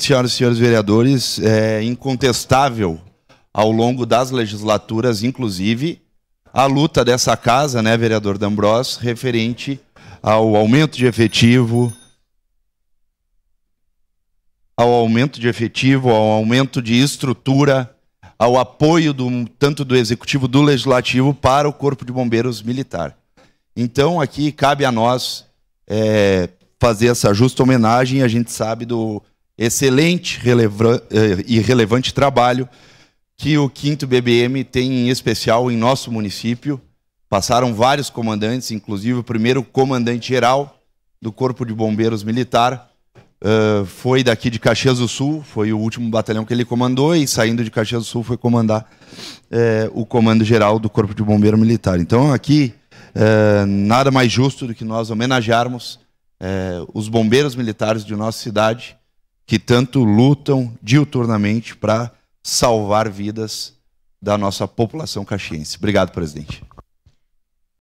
Senhoras e senhores vereadores, é incontestável ao longo das legislaturas, inclusive, a luta dessa casa, né, vereador D'Ambrós, referente ao aumento de efetivo, ao aumento de efetivo, ao aumento de estrutura, ao apoio do, tanto do executivo do legislativo para o Corpo de Bombeiros Militar. Então, aqui cabe a nós é, fazer essa justa homenagem, a gente sabe do excelente eh, e relevante trabalho que o 5 BBM tem em especial em nosso município. Passaram vários comandantes, inclusive o primeiro comandante-geral do Corpo de Bombeiros Militar uh, foi daqui de Caxias do Sul, foi o último batalhão que ele comandou, e saindo de Caxias do Sul foi comandar uh, o comando-geral do Corpo de bombeiros Militar. Então aqui, uh, nada mais justo do que nós homenagearmos os bombeiros militares de nossa cidade que tanto lutam diuturnamente para salvar vidas da nossa população caxiense. Obrigado, presidente.